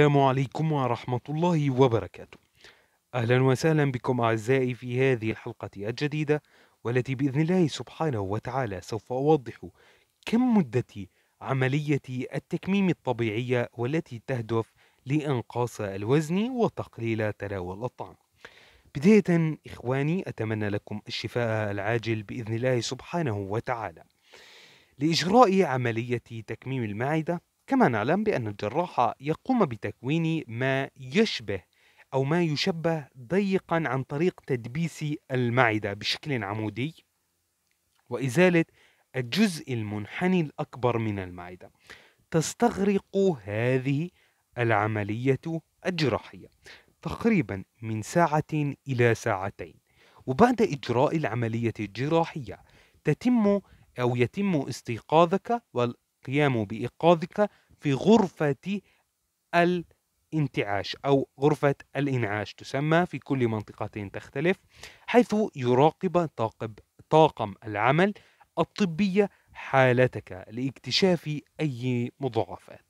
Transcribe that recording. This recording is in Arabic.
السلام عليكم ورحمة الله وبركاته أهلا وسهلا بكم أعزائي في هذه الحلقة الجديدة والتي بإذن الله سبحانه وتعالى سوف أوضح كم مدة عملية التكميم الطبيعية والتي تهدف لإنقاص الوزن وتقليل تناول الطعام بداية إخواني أتمنى لكم الشفاء العاجل بإذن الله سبحانه وتعالى لإجراء عملية تكميم المعدة كما نعلم بأن الجراح يقوم بتكوين ما يشبه أو ما يشبه ضيقا عن طريق تدبيس المعدة بشكل عمودي وإزالة الجزء المنحني الأكبر من المعدة تستغرق هذه العملية الجراحية تقريبا من ساعة إلى ساعتين وبعد إجراء العملية الجراحية تتم أو يتم استيقاظك القيام بإيقاظك في غرفة الانتعاش أو غرفة الإنعاش تسمى في كل منطقة تختلف حيث يراقب طاقب طاقم العمل الطبية حالتك لاكتشاف أي مضاعفات